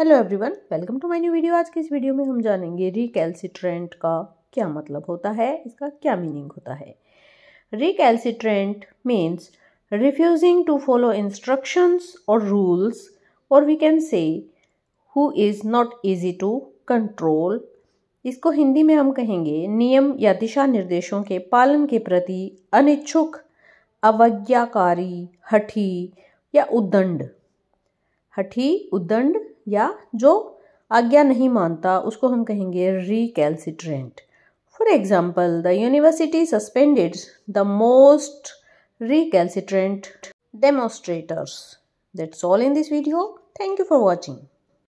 hello everyone welcome to my new video आज की इस वीडियो में हम जानेंगे रिकेल्सिट्रेंट का क्या मतलब होता है इसका क्या मीनिंग होता है recalcitrant means refusing to follow instructions और रूल्स और we can say who is not easy to control इसको हिंदी में हम कहेंगे नियम या दिशा निर्देशों के पालन के प्रति अनिच्छुक अवज्ञाकारी हठी या उदंड हठी उदंड या जो आज्ञा नहीं मानता उसको हम कहेंगे recalcitrant for example the university suspended the most recalcitrant demonstrators that's all in this video thank you for watching